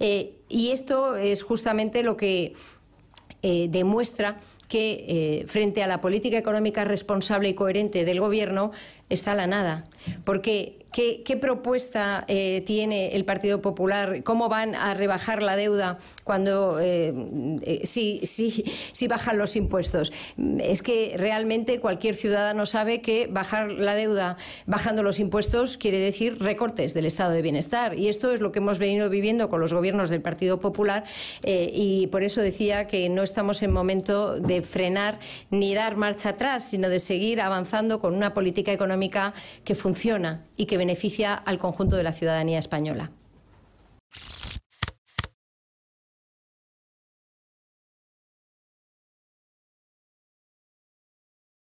Eh, y esto es justamente lo que eh, demuestra que eh, frente a la política económica responsable y coherente del Gobierno, está la nada. Porque, ¿qué, qué propuesta eh, tiene el Partido Popular? ¿Cómo van a rebajar la deuda cuando eh, eh, si, si, bajan los impuestos? Es que realmente cualquier ciudadano sabe que bajar la deuda bajando los impuestos quiere decir recortes del estado de bienestar. Y esto es lo que hemos venido viviendo con los gobiernos del Partido Popular. y por eso decía que no estamos en momento de frenar ni dar marcha atrás, sino de seguir avanzando con una política económica que funciona y que beneficia al conjunto de la ciudadanía española.